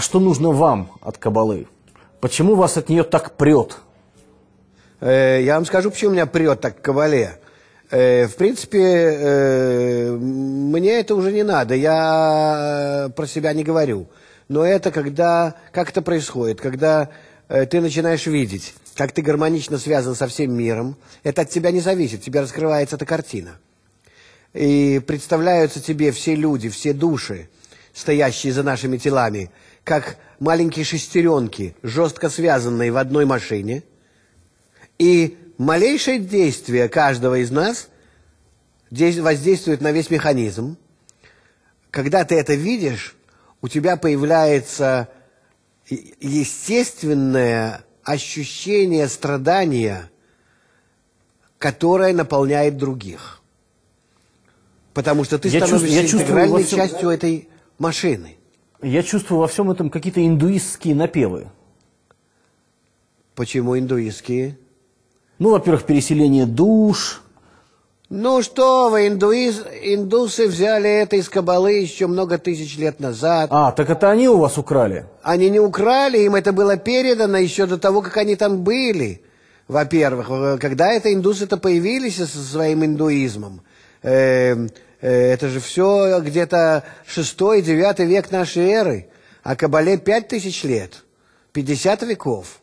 а что нужно вам от кабалы? Почему вас от нее так прет? Э, я вам скажу, почему меня прет так к кабале. Э, в принципе, э, мне это уже не надо, я про себя не говорю. Но это когда, как это происходит, когда э, ты начинаешь видеть, как ты гармонично связан со всем миром, это от тебя не зависит, тебе раскрывается эта картина. И представляются тебе все люди, все души, стоящие за нашими телами – как маленькие шестеренки, жестко связанные в одной машине, и малейшее действие каждого из нас воздействует на весь механизм. Когда ты это видишь, у тебя появляется естественное ощущение страдания, которое наполняет других. Потому что ты я становишься чувствую, интегральной чувствую, всем... частью этой машины. Я чувствую во всем этом какие-то индуистские напевы. Почему индуистские? Ну, во-первых, переселение душ. Ну что вы, индуиз... индусы взяли это из Кабалы еще много тысяч лет назад. А, так это они у вас украли? Они не украли, им это было передано еще до того, как они там были. Во-первых, э, когда это индусы-то появились со своим индуизмом? Э -э Э, это же все где-то 6-9 век нашей эры, а Кабале 5000 лет, 50 веков.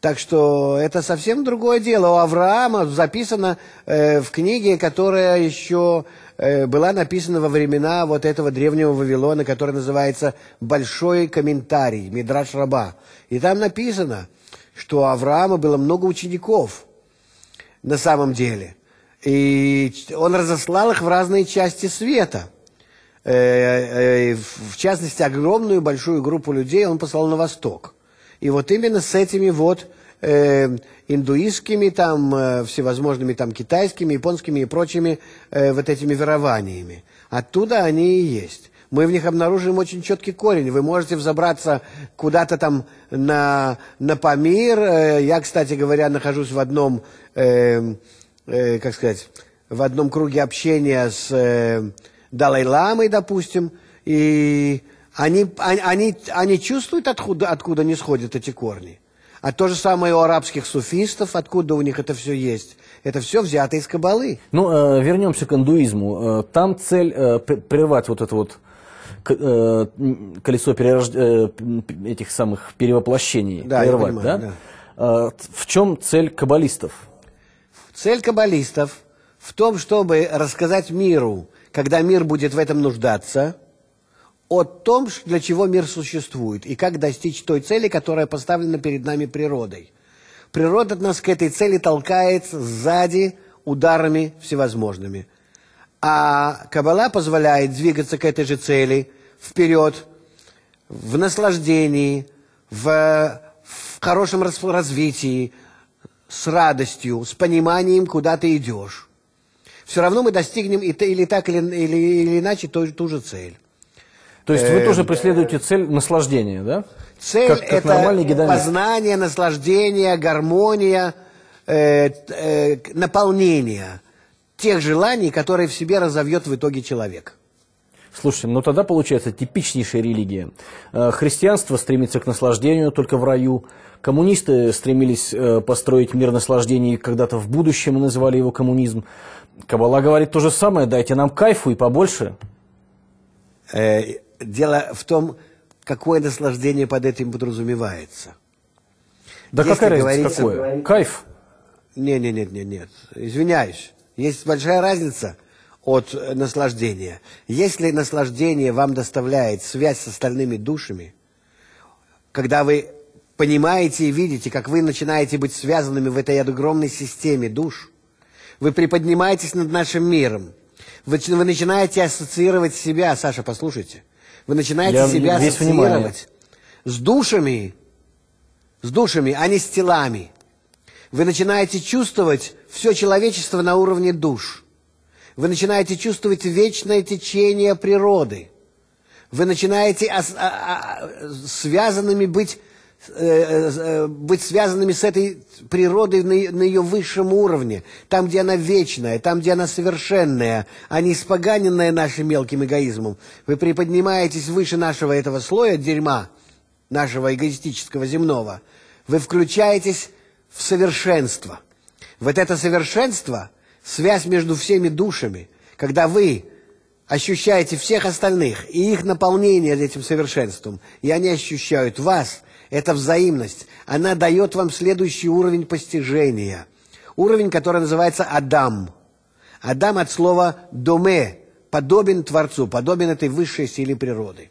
Так что это совсем другое дело. У Авраама записано э, в книге, которая еще э, была написана во времена вот этого древнего Вавилона, который называется «Большой комментарий» Мидраш Раба. И там написано, что у Авраама было много учеников на самом деле – и он разослал их в разные части света. Э, э, в частности, огромную большую группу людей он послал на восток. И вот именно с этими вот э, индуистскими, там, всевозможными там китайскими, японскими и прочими вот этими верованиями. Оттуда они и есть мы в них обнаружим очень четкий корень. Вы можете взобраться куда-то там на, на Памир. Я, кстати говоря, нахожусь в одном э, э, как сказать, в одном круге общения с э, Далай-Ламой, допустим, и они, они, они чувствуют, откуда, откуда не сходят эти корни. А то же самое у арабских суфистов, откуда у них это все есть. Это все взято из кабалы. Ну, э, вернемся к индуизму. Э, там цель э, прервать вот это вот э, колесо перерож... Э, этих самых перевоплощений. Да, прервать, я понимаю, да? да. в чем цель каббалистов? Цель каббалистов в том, чтобы рассказать миру, когда мир будет в этом нуждаться, о том, для чего мир существует, и как достичь той цели, которая поставлена перед нами природой. Природа нас к этой цели толкает сзади ударами всевозможными. А Каббала позволяет двигаться к этой же цели вперед, в наслаждении, в, в хорошем развитии, с радостью, с пониманием, куда ты идешь. Все равно мы достигнем или так, или, или, или иначе ту, ту же цель. То есть вы э, тоже э, преследуете цель наслаждения, да? Цель это э, познание, наслаждение, гармония, наполнение тех желаний, которые в себе разовьет в итоге человек. Слушайте, ну тогда получается типичнейшая религия. Христианство стремится к наслаждению только в раю, Коммунисты стремились э, построить мир наслаждений когда-то в будущем и называли его коммунизм. Кабала говорит то же самое, дайте нам кайфу и побольше. Э, дело в том, какое наслаждение под этим подразумевается. Да Если какая разница, говорится, какое? Кайф? Нет, нет, нет, нет, нет. Извиняюсь. Есть большая разница от наслаждения. Если наслаждение вам доставляет связь с остальными душами, когда вы понимаете и видите, как вы начинаете быть связанными в этой огромной системе душ. Вы приподнимаетесь над нашим миром. Вы, вы начинаете ассоциировать себя, Саша, послушайте. Вы начинаете Я себя ассоциировать внимание. с душами, с душами, а не с телами. Вы начинаете чувствовать все человечество на уровне душ. Вы начинаете чувствовать вечное течение природы. Вы начинаете а, а, а, связанными быть Э, э, э, быть связанными с этой природой на, на ее высшем уровне, там, где она вечная, там, где она совершенная, а не испоганенная нашим мелким эгоизмом. Вы приподнимаетесь выше нашего этого слоя дерьма, нашего эгоистического земного, вы включаетесь в совершенство. Вот это совершенство – связь между всеми душами, когда вы ощущаете всех остальных и их наполнение этим совершенством, и они ощущают вас – это взаимность. Она дает вам следующий уровень постижения. Уровень, который называется Адам. Адам от слова «доме», подобен Творцу, подобен этой высшей силе природы.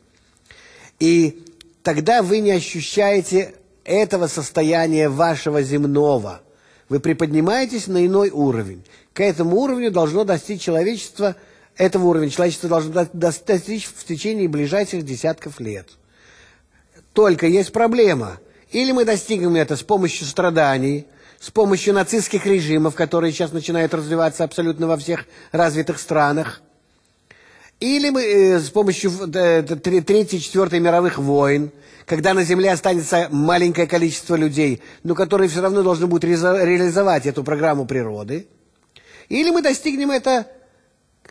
И тогда вы не ощущаете этого состояния вашего земного. Вы приподнимаетесь на иной уровень. К этому уровню должно достичь человечество, этого уровня человечество должно достичь в течение ближайших десятков лет. Только есть проблема. Или мы достигнем это с помощью страданий, с помощью нацистских режимов, которые сейчас начинают развиваться абсолютно во всех развитых странах, или мы э, с помощью э, Третьей, Четвертой мировых войн, когда на Земле останется маленькое количество людей, но которые все равно должны будут реализовать эту программу природы, или мы достигнем это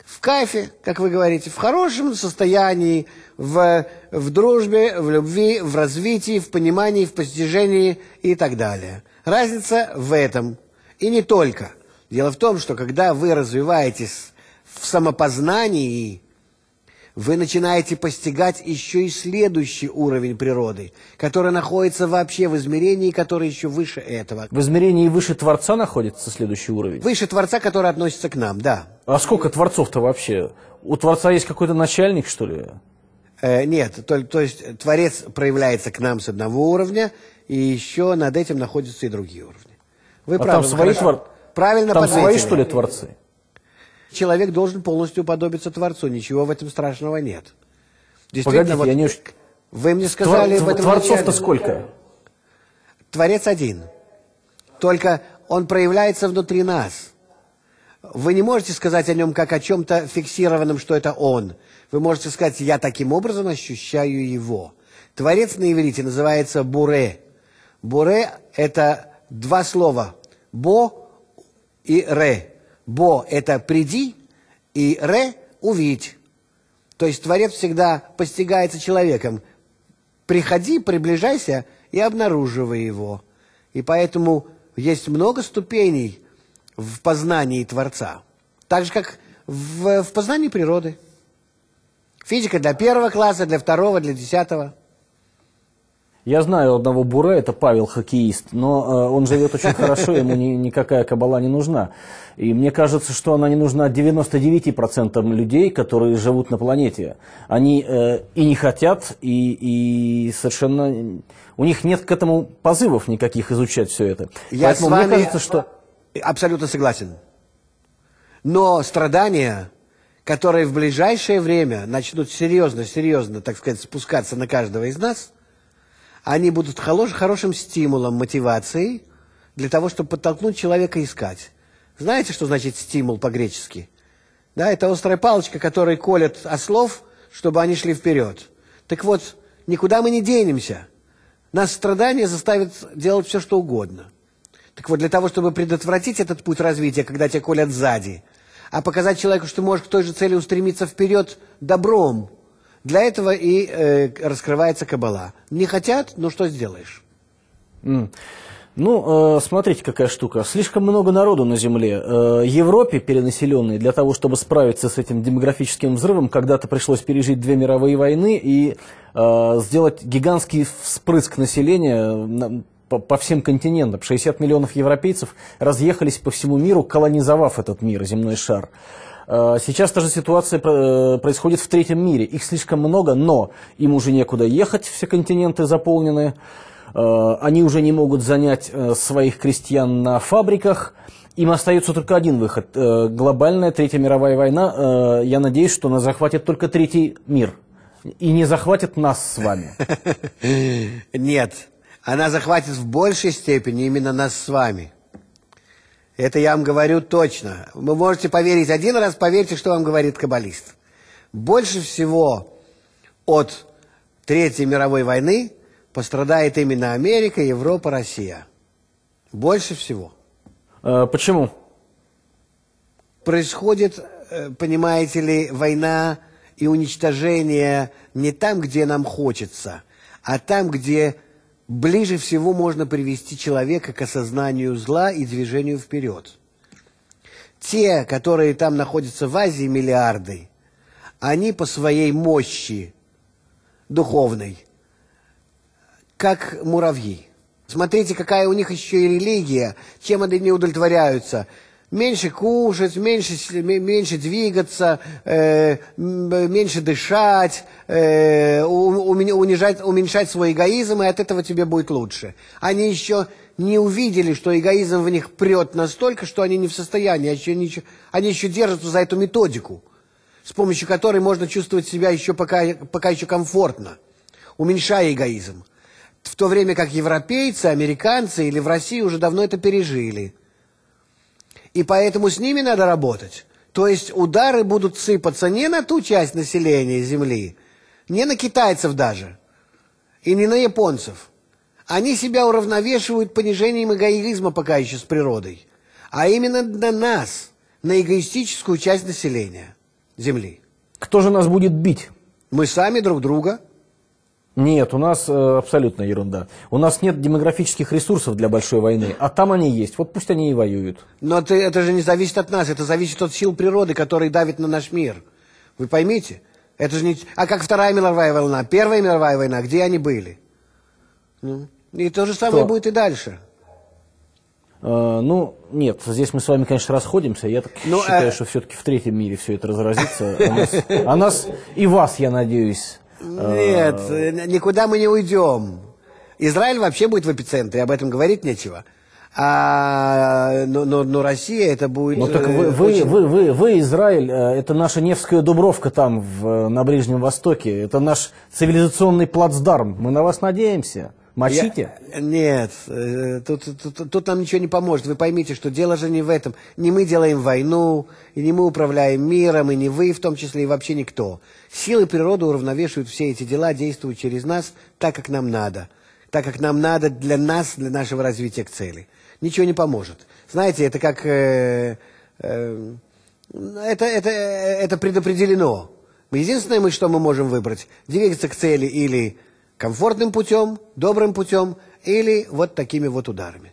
в кайфе, как вы говорите, в хорошем состоянии, в, в дружбе, в любви, в развитии, в понимании, в постижении и так далее. Разница в этом. И не только. Дело в том, что когда вы развиваетесь в самопознании, вы начинаете постигать еще и следующий уровень природы, который находится вообще в измерении, которое еще выше этого. В измерении выше Творца находится следующий уровень? Выше Творца, который относится к нам, да. А сколько Творцов-то вообще? У Творца есть какой-то начальник, что ли? Э, нет, то, то есть Творец проявляется к нам с одного уровня, и еще над этим находятся и другие уровни. Вы а правы, там свои твор... правильно там свои, что ли, Творцы? человек должен полностью уподобиться Творцу. Ничего в этом страшного нет. Погодите, вот, я не... Вы мне сказали... Твор... Творцов-то сколько? Творец один. Только он проявляется внутри нас. Вы не можете сказать о нем как о чем-то фиксированном, что это он. Вы можете сказать, я таким образом ощущаю его. Творец на иврите называется буре. Буре – это два слова. Бо и ре. Бо – это «приди», и «ре» увидь, То есть Творец всегда постигается человеком. «Приходи, приближайся и обнаруживай его». И поэтому есть много ступеней в познании Творца. Так же, как в, в познании природы. Физика для первого класса, для второго, для десятого – я знаю одного бура, это Павел хоккеист, но э, он живет очень хорошо, ему ни, никакая кабала не нужна. И мне кажется, что она не нужна 99% людей, которые живут на планете. Они э, и не хотят, и, и совершенно... У них нет к этому позывов никаких изучать все это. Я Поэтому с вами мне кажется, что... абсолютно согласен. Но страдания которые в ближайшее время начнут серьезно, серьезно, так сказать, спускаться на каждого из нас, они будут хорош, хорошим стимулом, мотивацией для того, чтобы подтолкнуть человека искать. Знаете, что значит стимул по-гречески? Да, это острая палочка, которой колят ослов, чтобы они шли вперед. Так вот, никуда мы не денемся. Нас страдания заставят делать все, что угодно. Так вот, для того, чтобы предотвратить этот путь развития, когда тебя колят сзади, а показать человеку, что ты можешь к той же цели устремиться вперед добром – для этого и э, раскрывается Кабала. Не хотят, но что сделаешь? Mm. Ну, э, смотрите, какая штука. Слишком много народу на Земле. Э, Европе, перенаселенной, для того, чтобы справиться с этим демографическим взрывом, когда-то пришлось пережить две мировые войны и э, сделать гигантский вспрыск населения по, по всем континентам. 60 миллионов европейцев разъехались по всему миру, колонизовав этот мир, земной шар. Э, сейчас та же ситуация э, происходит в третьем мире. Их слишком много, но им уже некуда ехать, все континенты заполнены. Э, они уже не могут занять своих крестьян на фабриках. Им остается только один выход. Глобальная Третья мировая война, я надеюсь, что она захватит только третий мир. И не захватит нас с вами. Нет, она захватит в большей степени именно нас с вами. Это я вам говорю точно. Вы можете поверить один раз, поверьте, что вам говорит каббалист. Больше всего от Третьей мировой войны пострадает именно Америка, Европа, Россия. Больше всего. А, почему? Происходит, э, понимаете ли, война и уничтожение не там, где нам хочется, а там, где ближе всего можно привести человека к осознанию зла и движению вперед. Те, которые там находятся в Азии, миллиарды, они по своей мощи духовной, как муравьи. Смотрите, какая у них еще и религия, чем они не удовлетворяются – меньше кушать, меньше, меньше двигаться, э, меньше дышать, э, унижать, уменьшать свой эгоизм, и от этого тебе будет лучше. Они еще не увидели, что эгоизм в них прет настолько, что они не в состоянии, а еще они еще держатся за эту методику, с помощью которой можно чувствовать себя еще пока, пока еще комфортно, уменьшая эгоизм. В то время как европейцы, американцы или в России уже давно это пережили и поэтому с ними надо работать. То есть удары будут сыпаться не на ту часть населения Земли, не на китайцев даже, и не на японцев. Они себя уравновешивают понижением эгоизма пока еще с природой, а именно на нас, на эгоистическую часть населения Земли. Кто же нас будет бить? Мы сами друг друга – нет, у нас э, абсолютная ерунда. У нас нет демографических ресурсов для большой войны, а там они есть. Вот пусть они и воюют. Но это, это же не зависит от нас, это зависит от сил природы, которые давят на наш мир. Вы поймите? Это же не... А как Вторая мировая война, Первая мировая война, где они были? Ну, и то же самое Что? будет и дальше. Э, ну, нет, здесь мы с вами, конечно, расходимся. Я так ну, считаю, э... что все-таки в третьем мире все это разразится. А, а нас и вас, я надеюсь, нет, а. никуда мы не уйдем. Израиль вообще будет в эпицентре, об этом говорить нечего. А, но, но, но Россия это будет... Ну так э, вы, вы, очень... вы, вы, вы, Израиль, э, это наша Невская Дубровка там в, э, на Ближнем Востоке, это наш цивилизационный плацдарм, мы на вас надеемся. Мочите? Я... Нет, э, тут, тут, тут нам ничего не поможет. Вы поймите, что дело же не в этом. Не мы делаем войну, и не мы управляем миром, и не вы в том числе, и вообще никто. Силы природы уравновешивают все эти дела, действуют через нас так, как нам надо. Так, как нам надо для нас, для нашего развития к цели. Ничего не поможет. Знаете, это как... Э, э, это, это, это предопределено. Единственное, мы, что мы можем выбрать, двигаться к цели или Комфортным путем, добрым путем или вот такими вот ударами.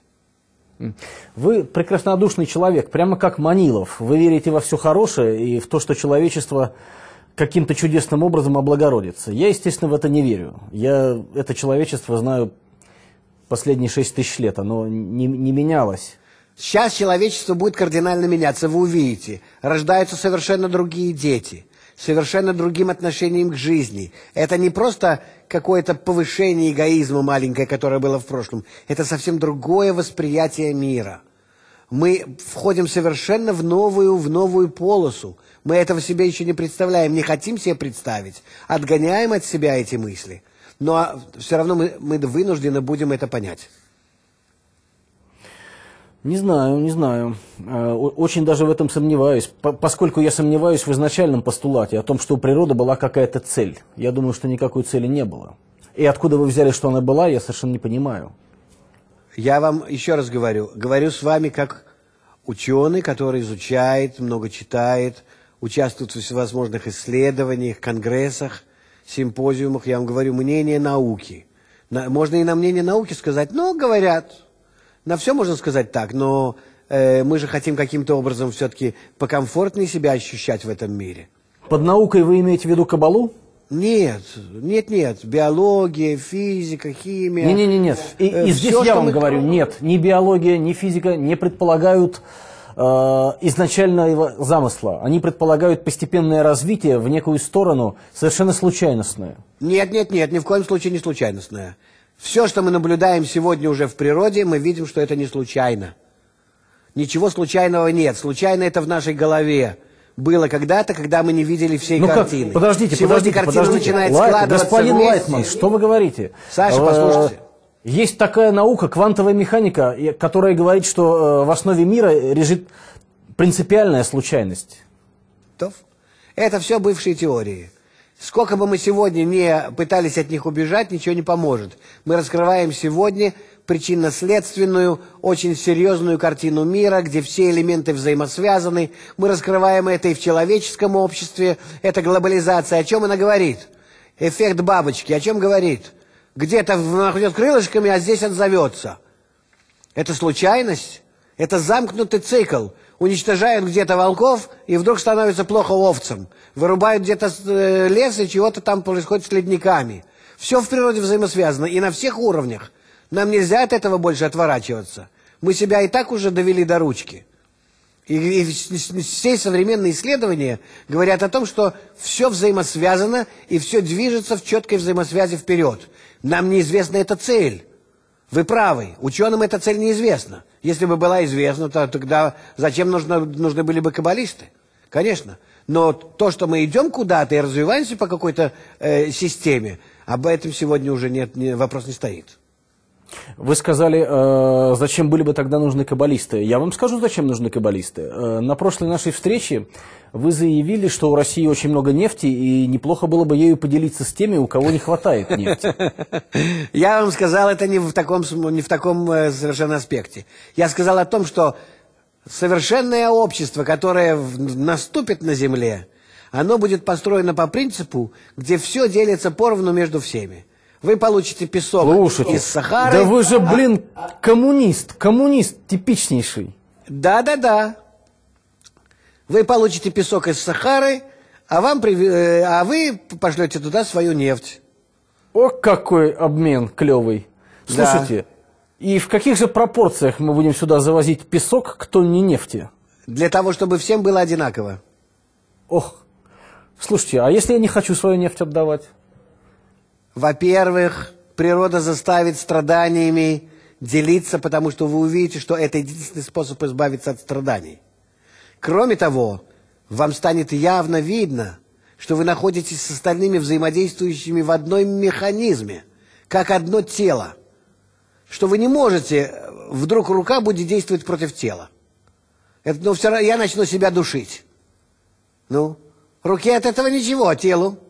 Вы прекраснодушный человек, прямо как Манилов. Вы верите во все хорошее и в то, что человечество каким-то чудесным образом облагородится. Я, естественно, в это не верю. Я это человечество знаю последние шесть тысяч лет. Оно не, не менялось. Сейчас человечество будет кардинально меняться, вы увидите. Рождаются совершенно другие дети – совершенно другим отношением к жизни. Это не просто какое-то повышение эгоизма маленькое, которое было в прошлом. Это совсем другое восприятие мира. Мы входим совершенно в новую, в новую полосу. Мы этого себе еще не представляем, не хотим себе представить. Отгоняем от себя эти мысли. Но ну, а все равно мы, мы вынуждены будем это понять. Не знаю, не знаю. Э, очень даже в этом сомневаюсь, поскольку я сомневаюсь в изначальном постулате о том, что у природы была какая-то цель. Я думаю, что никакой цели не было. И откуда вы взяли, что она была, я совершенно не понимаю. Я вам еще раз говорю, говорю с вами как ученый, который изучает, много читает, участвует в всевозможных исследованиях, конгрессах, симпозиумах. Я вам говорю мнение науки. можно и на мнение науки сказать, ну, говорят, на все можно сказать так, но э, мы же хотим каким-то образом все-таки покомфортнее себя ощущать в этом мире. Под наукой вы имеете в виду кабалу? Нет, нет, нет. Биология, физика, химия. Не, не, нет. И, э, и здесь все, я вам мы... говорю, нет, ни биология, ни физика не предполагают э, изначального замысла. Они предполагают постепенное развитие в некую сторону, совершенно случайностное. Нет, нет, нет, ни в коем случае не случайностное. Все, что мы наблюдаем сегодня уже в природе, мы видим, что это не случайно. Ничего случайного нет. Случайно это в нашей голове было когда-то, когда мы не видели всей ну картины. Как? Подождите, Сегодня подождите, картина подождите. начинает Лайт, складываться Господин вместе. Лайтман, что вы говорите? Саша, э, послушайте. Есть такая наука, квантовая механика, которая говорит, что э, в основе мира лежит принципиальная случайность. Это все бывшие теории. Сколько бы мы сегодня не пытались от них убежать, ничего не поможет. Мы раскрываем сегодня причинно-следственную, очень серьезную картину мира, где все элементы взаимосвязаны. Мы раскрываем это и в человеческом обществе. Это глобализация. О чем она говорит? Эффект бабочки. О чем говорит? Где-то она идет крылышками, а здесь отзовется. Это случайность? Это замкнутый цикл уничтожают где-то волков, и вдруг становится плохо овцам. Вырубают где-то э, лес, и чего-то там происходит с ледниками. Все в природе взаимосвязано, и на всех уровнях. Нам нельзя от этого больше отворачиваться. Мы себя и так уже довели до ручки. И, и все современные исследования говорят о том, что все взаимосвязано, и все движется в четкой взаимосвязи вперед. Нам неизвестна эта цель. Вы правы, ученым эта цель неизвестна. Если бы была известна, то тогда зачем нужно, нужны были бы каббалисты? Конечно. Но то, что мы идем куда-то и развиваемся по какой-то э, системе, об этом сегодня уже нет, не, вопрос не стоит. Вы сказали, э, зачем были бы тогда нужны каббалисты. Я вам скажу, зачем нужны каббалисты. Э, на прошлой нашей встрече вы заявили, что у России очень много нефти, и неплохо было бы ею поделиться с теми, у кого не хватает нефти. Я вам сказал это не в таком, не в таком э, совершенно аспекте. Я сказал о том, что совершенное общество, которое наступит на земле, оно будет построено по принципу, где все делится поровну между всеми. Вы получите песок Слушайте, из Сахары. Да вы же, а- блин, коммунист, коммунист типичнейший. Да-да-да. Вы получите песок из Сахары, а, вам, э, а вы пошлете туда свою нефть. О, какой обмен клевый. Слушайте, да. и в каких же пропорциях мы будем сюда завозить песок кто не нефти? Для того, чтобы всем было одинаково. Ох, слушайте, а если я не хочу свою нефть отдавать? Во-первых, природа заставит страданиями делиться, потому что вы увидите, что это единственный способ избавиться от страданий. Кроме того, вам станет явно видно, что вы находитесь с остальными взаимодействующими в одной механизме, как одно тело, что вы не можете, вдруг рука будет действовать против тела. Это, ну, все равно я начну себя душить. Ну, руке от этого ничего, а телу –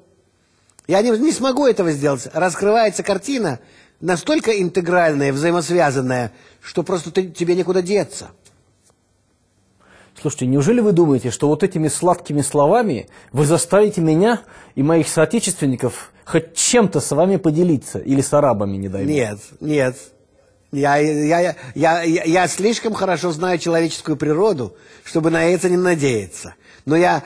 я не, не смогу этого сделать. Раскрывается картина настолько интегральная, взаимосвязанная, что просто ты, тебе некуда деться. Слушайте, неужели вы думаете, что вот этими сладкими словами вы заставите меня и моих соотечественников хоть чем-то с вами поделиться? Или с арабами, не дай бог? Нет, нет. Я, я, я, я, я слишком хорошо знаю человеческую природу, чтобы на это не надеяться. Но я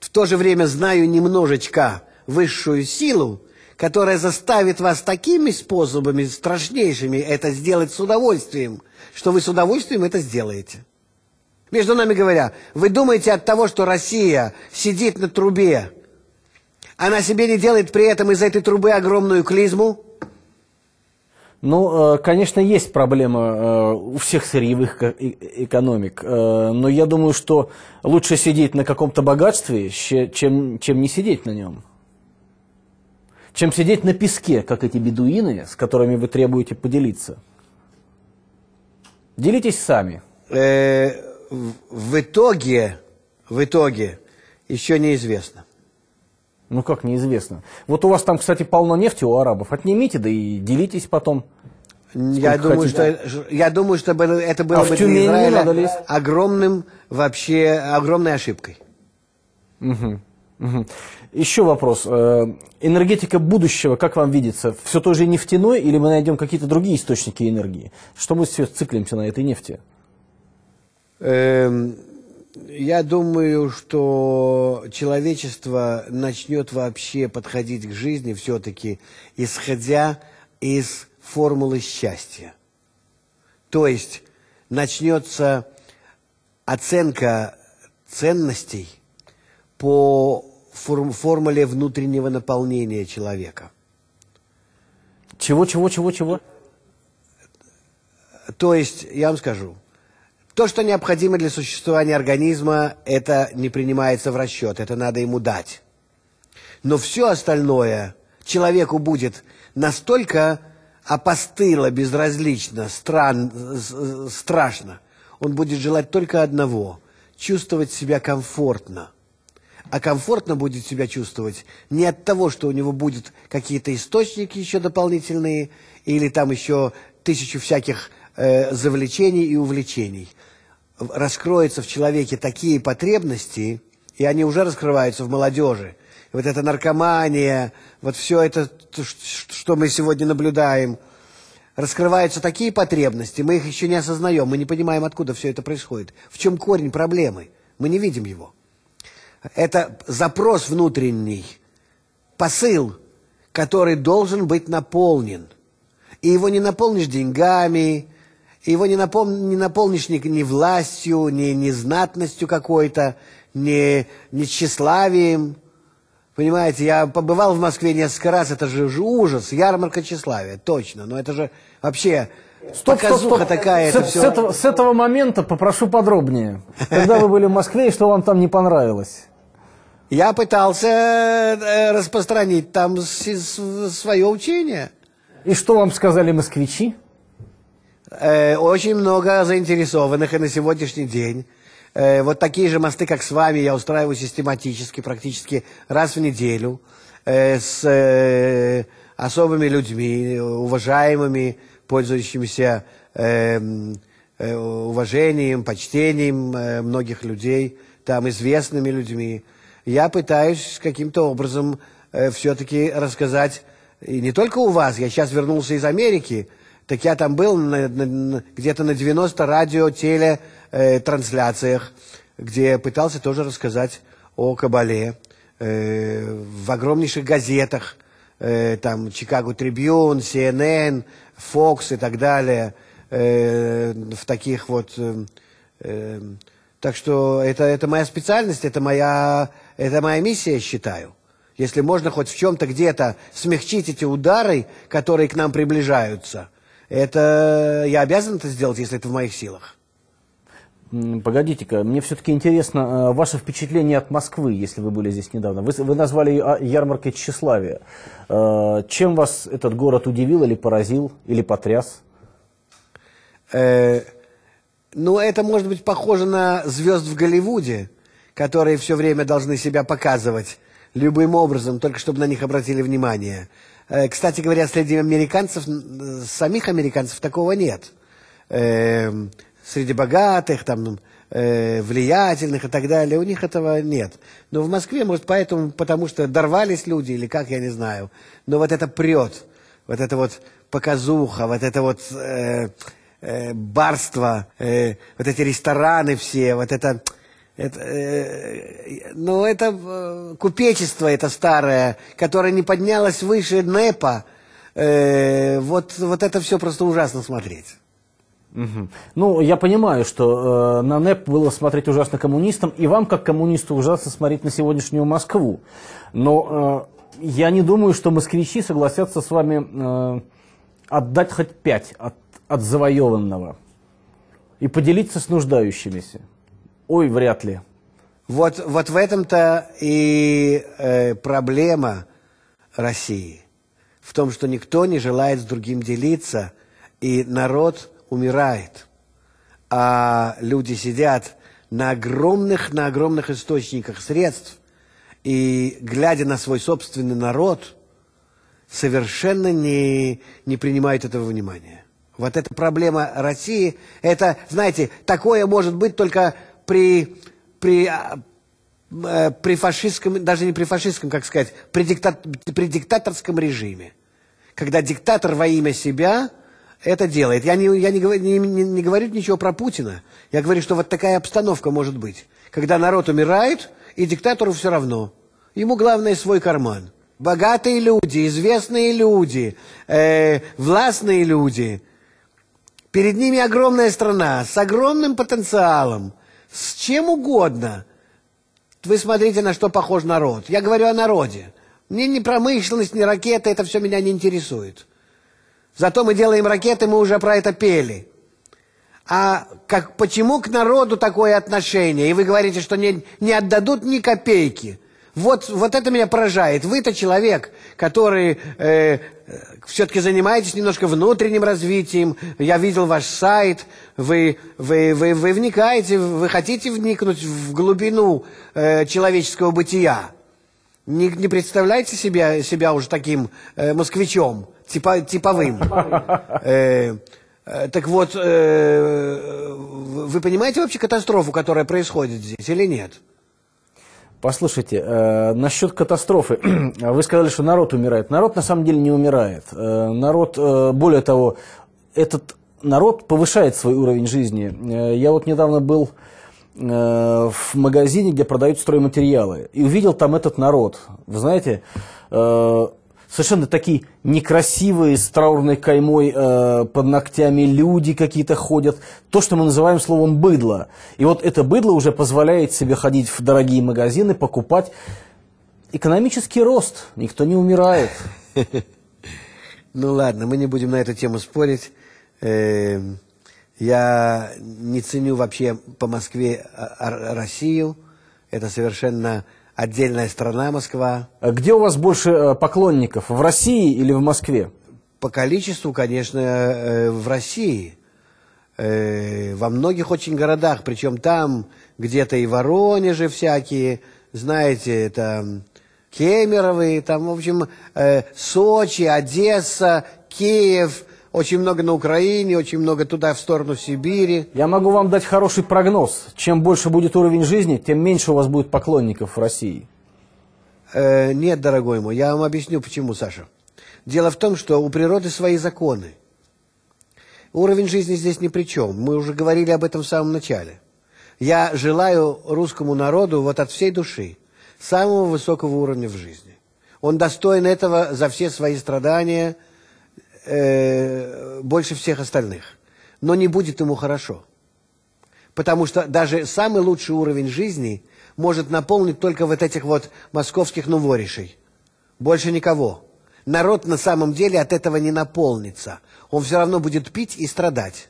в то же время знаю немножечко высшую силу, которая заставит вас такими способами страшнейшими это сделать с удовольствием, что вы с удовольствием это сделаете. Между нами говоря, вы думаете от того, что Россия сидит на трубе, она себе не делает при этом из этой трубы огромную клизму? Ну, э, конечно, есть проблема э, у всех сырьевых э, экономик, но я думаю, что лучше сидеть на каком-то богатстве, чем, чем не сидеть на нем чем сидеть на песке, как эти бедуины, с которыми вы требуете поделиться. Делитесь сами. Э, в итоге, в итоге, еще неизвестно. Ну как неизвестно? Вот у вас там, кстати, полно нефти у арабов. Отнимите, да и делитесь потом. Я думаю, что, я думаю, что это было а бы для Израиля огромным, вообще, огромной ошибкой. Угу. Угу. Еще вопрос. Э, энергетика будущего, как вам видится, все тоже нефтяной или мы найдем какие-то другие источники энергии? Что мы все циклимся на этой нефти? Эм, я думаю, что человечество начнет вообще подходить к жизни все-таки, исходя из формулы счастья. То есть начнется оценка ценностей по форм, формуле внутреннего наполнения человека. Чего, чего, чего, чего? То есть, я вам скажу, то, что необходимо для существования организма, это не принимается в расчет, это надо ему дать. Но все остальное человеку будет настолько опостыло, безразлично, стран, страшно. Он будет желать только одного – чувствовать себя комфортно – а комфортно будет себя чувствовать не от того, что у него будут какие-то источники еще дополнительные, или там еще тысячу всяких э, завлечений и увлечений. Раскроются в человеке такие потребности, и они уже раскрываются в молодежи. вот эта наркомания, вот все это, что мы сегодня наблюдаем, раскрываются такие потребности, мы их еще не осознаем, мы не понимаем, откуда все это происходит, в чем корень проблемы, мы не видим его. Это запрос внутренний, посыл, который должен быть наполнен. И его не наполнишь деньгами, его не, напол... не наполнишь ни, ни властью, ни, ни знатностью какой-то, ни, ни тщеславием. Понимаете, я побывал в Москве несколько раз, это же ужас, ярмарка тщеславия, точно. Но это же вообще стоп, показуха стоп, стоп. такая. С, это с, все... этого, с этого момента попрошу подробнее. Когда вы были в Москве, и что вам там не понравилось? Я пытался э, распространить там свое учение. И что вам сказали москвичи? Э, очень много заинтересованных, и на сегодняшний день э, вот такие же мосты, как с вами, я устраиваю систематически, практически раз в неделю, с особыми людьми, уважаемыми, пользующимися эм, уважением, почтением многих людей, там известными людьми я пытаюсь каким-то образом э, все-таки рассказать, и не только у вас, я сейчас вернулся из Америки, так я там был где-то на 90 радио, теле, э, трансляциях, где пытался тоже рассказать о Кабале, э, в огромнейших газетах, э, там Чикаго Трибьюн, CNN, Fox и так далее, э, в таких вот... Э, так что это, это моя специальность, это моя это моя миссия, считаю. Если можно хоть в чем-то где-то смягчить эти удары, которые к нам приближаются, это я обязан это сделать, если это в моих силах. Погодите-ка, мне все-таки интересно э, ваше впечатление от Москвы, если вы были здесь недавно. Вы, вы назвали а, ярмаркой тщеславия. Э, чем вас этот город удивил или поразил, или потряс? Э, ну, это может быть похоже на звезд в Голливуде которые все время должны себя показывать любым образом, только чтобы на них обратили внимание. Э, кстати говоря, среди американцев, самих американцев такого нет. Эм, среди богатых, там, э, влиятельных и так далее, у них этого нет. Но в Москве, может, поэтому, потому что дорвались люди или как, я не знаю. Но вот это прет, вот это вот показуха, вот это вот э, э, барство, э, вот эти рестораны все, вот это это, э, но это э, купечество это старое, которое не поднялось выше НЭПа. Э, вот, вот это все просто ужасно смотреть. Угу. Ну, я понимаю, что э, на НЭП было смотреть ужасно коммунистам, и вам, как коммунисту, ужасно смотреть на сегодняшнюю Москву. Но э, я не думаю, что москвичи согласятся с вами э, отдать хоть пять от, от завоеванного и поделиться с нуждающимися. Ой, вряд ли. Вот, вот в этом-то и э, проблема России. В том, что никто не желает с другим делиться, и народ умирает. А люди сидят на огромных, на огромных источниках средств, и, глядя на свой собственный народ, совершенно не, не принимают этого внимания. Вот эта проблема России, это, знаете, такое может быть только при, при, а, э, при фашистском, даже не при фашистском, как сказать, при, диктат при диктаторском режиме. Когда диктатор во имя себя это делает. Я, не, я не, не, не, не говорю ничего про Путина. Я говорю, что вот такая обстановка может быть. Когда народ умирает, и диктатору все равно. Ему главное свой карман. Богатые люди, известные люди, э, властные люди. Перед ними огромная страна с огромным потенциалом с чем угодно. Вы смотрите, на что похож народ. Я говорю о народе. Мне ни промышленность, ни ракеты, это все меня не интересует. Зато мы делаем ракеты, мы уже про это пели. А как, почему к народу такое отношение? И вы говорите, что не, не отдадут ни копейки. Вот, вот это меня поражает. Вы-то человек, который э, э все-таки занимаетесь немножко внутренним развитием. Я видел ваш сайт, вы, вы, вы, вы вникаете, вы хотите вникнуть в глубину э, человеческого бытия. Не, не представляете себя, себя уже таким э, москвичом, типа, типовым. Э, э, так вот, э, вы понимаете вообще катастрофу, которая происходит здесь или нет? Послушайте, э, насчет катастрофы. Вы сказали, что народ умирает. Народ на самом деле не умирает. Э, народ, э, более того, этот народ повышает свой уровень жизни. Э, я вот недавно был э, в магазине, где продают стройматериалы, и увидел там этот народ. Вы знаете, э, совершенно такие некрасивые, с траурной каймой под ногтями люди какие-то ходят. То, что мы называем словом «быдло». И вот это быдло уже позволяет себе ходить в дорогие магазины, покупать. Экономический рост. Никто не умирает. Ну ладно, мы не будем на эту тему спорить. Э, я не ценю вообще по Москве а, а, Россию. Это совершенно отдельная страна Москва. А где у вас больше э, поклонников, в России или в Москве? По количеству, конечно, э, в России. Э, во многих очень городах, причем там где-то и Воронеже всякие, знаете, это Кемеровы, там, в общем, Сочи, Одесса, Киев – очень много на Украине, очень много туда, в сторону Сибири. Я могу вам дать хороший прогноз. Чем больше будет уровень жизни, тем меньше у вас будет поклонников в России. Э, нет, дорогой мой, я вам объясню, почему, Саша. Дело в том, что у природы свои законы. Уровень жизни здесь ни при чем. Мы уже говорили об этом в самом начале. Я желаю русскому народу вот от всей души самого высокого уровня в жизни. Он достоин этого за все свои страдания – э, больше всех остальных. Но не будет ему хорошо. Потому что даже самый лучший уровень жизни может наполнить только вот этих вот московских новоришей. Больше никого. Народ на самом деле от этого не наполнится. Он все равно будет пить и страдать.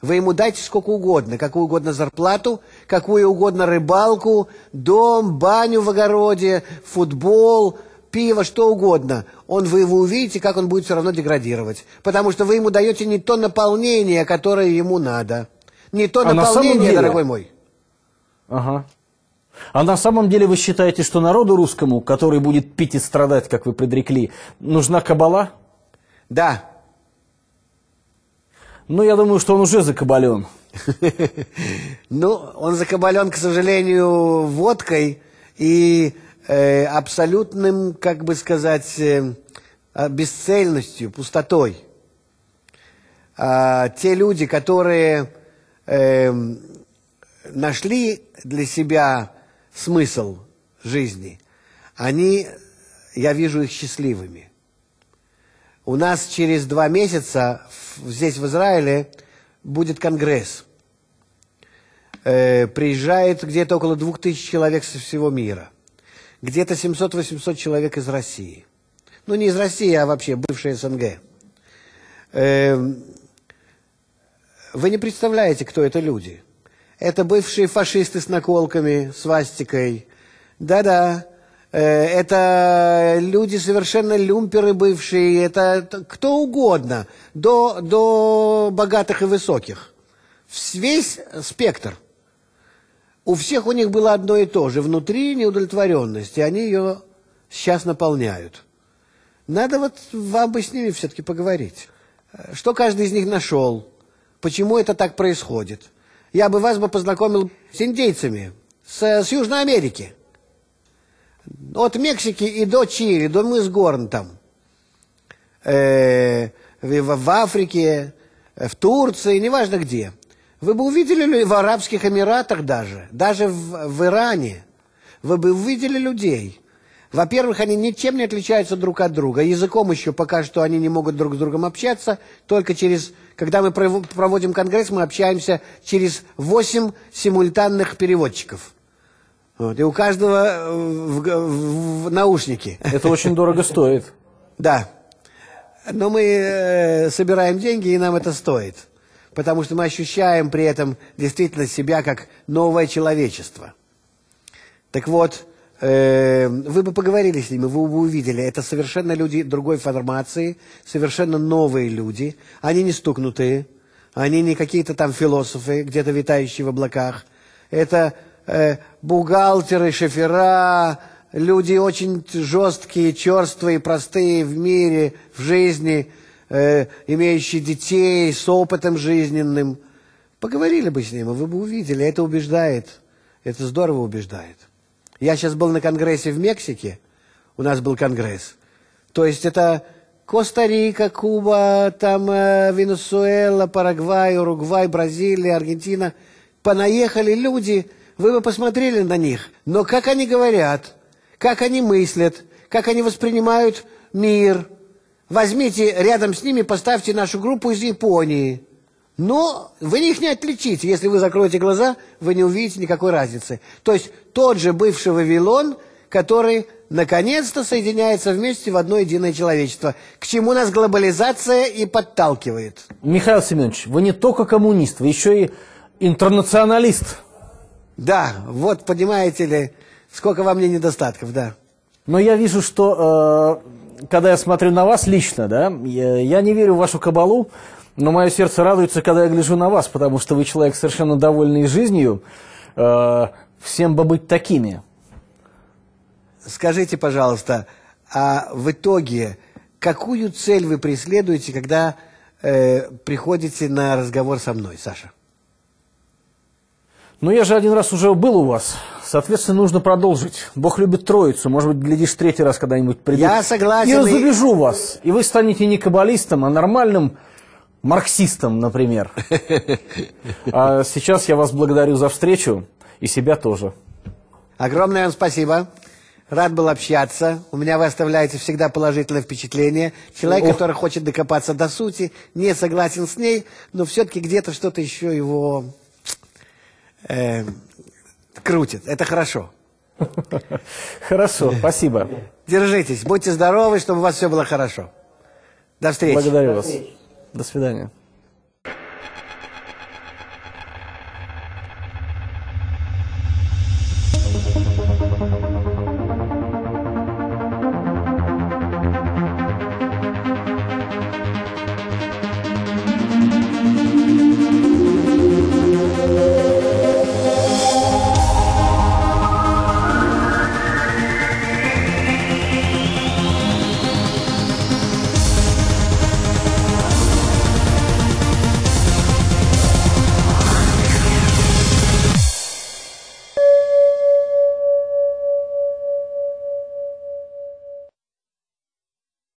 Вы ему дайте сколько угодно, какую угодно зарплату, какую угодно рыбалку, дом, баню в огороде, футбол – пиво, что угодно, он, вы его увидите, как он будет все равно деградировать. Потому что вы ему даете не то наполнение, которое ему надо. Не то а наполнение, на деле... дорогой мой. Ага. А на самом деле вы считаете, что народу русскому, который будет пить и страдать, как вы предрекли, нужна кабала? Да. Ну, я думаю, что он уже закабален. Ну, он закабален, к сожалению, водкой и э, абсолютным, как бы сказать, э, а, бесцельностью, пустотой. А те люди, которые э, нашли для себя смысл жизни, они, я вижу их счастливыми. У нас через два месяца здесь, в Израиле, будет конгресс. Э, приезжает где-то около двух тысяч человек со всего мира – где-то 700-800 человек из России. Ну, не из России, а вообще бывшей СНГ. Эм, вы не представляете, кто это люди. Это бывшие фашисты с наколками, с вастикой. Да-да, э, это люди совершенно люмперы бывшие, это кто угодно, до, до богатых и высоких. Весь спектр у всех у них было одно и то же. Внутри неудовлетворенность, и они ее сейчас наполняют. Надо вот вам бы с ними все-таки поговорить. Э, что каждый из них нашел? Почему это так происходит? Я бы вас бы познакомил с индейцами, с, с Южной Америки. От Мексики и до Чили, до мыс Горн там. Э, в, в Африке, в Турции, неважно где. Вы бы увидели в Арабских Эмиратах даже, даже в, в Иране, вы бы увидели людей. Во-первых, они ничем не отличаются друг от друга. Языком еще пока что они не могут друг с другом общаться. Только через, когда мы проводим конгресс, мы общаемся через 8 симультанных переводчиков. Вот, и у каждого э, в, в, в наушники. Это очень дорого стоит. Да. Но мы э, собираем деньги, и нам это стоит потому что мы ощущаем при этом действительно себя как новое человечество. Так вот, э, вы бы поговорили с ними, вы бы увидели, это совершенно люди другой формации, совершенно новые люди, они не стукнутые, они не какие-то там философы, где-то витающие в облаках, это э, бухгалтеры, шофера, люди очень жесткие, черствые, простые в мире, в жизни – э, имеющий детей, с опытом жизненным. Поговорили бы с ним, и вы бы увидели. Это убеждает. Это здорово убеждает. Я сейчас был на конгрессе в Мексике. У нас был конгресс. То есть это Коста-Рика, Куба, там э, Венесуэла, Парагвай, Уругвай, Бразилия, Аргентина. Понаехали люди, вы бы посмотрели на них. Но как они говорят, как они мыслят, как они воспринимают мир – возьмите рядом с ними, поставьте нашу группу из Японии. Но вы их не отличите. Если вы закроете глаза, вы не увидите никакой разницы. То есть тот же бывший Вавилон, который наконец-то соединяется вместе в одно единое человечество, к чему нас глобализация и подталкивает. Михаил Семенович, вы не только коммунист, вы еще и интернационалист. Да, вот понимаете ли, сколько во мне недостатков, да. Но я вижу, что э, когда я смотрю на вас лично, да, я, я не верю в вашу кабалу, но мое сердце радуется, когда я гляжу на вас, потому что вы человек совершенно довольный жизнью. Э, всем бы быть такими. Скажите, пожалуйста, а в итоге какую цель вы преследуете, когда э, приходите на разговор со мной, Саша? Но я же один раз уже был у вас. Соответственно, нужно продолжить. Бог любит троицу. Может быть, глядишь, третий раз когда-нибудь придет. Я согласен. Я разубежу и... вас. И вы станете не каббалистом, а нормальным марксистом, например. А сейчас я вас благодарю за встречу. И себя тоже. Огромное вам спасибо. Рад был общаться. У меня вы оставляете всегда положительное впечатление. Человек, Ох. который хочет докопаться до сути, не согласен с ней, но все-таки где-то что-то еще его э, крутит. Это хорошо. Хорошо, спасибо. Держитесь, будьте здоровы, чтобы у вас все было хорошо. До встречи. Благодарю вас. До свидания.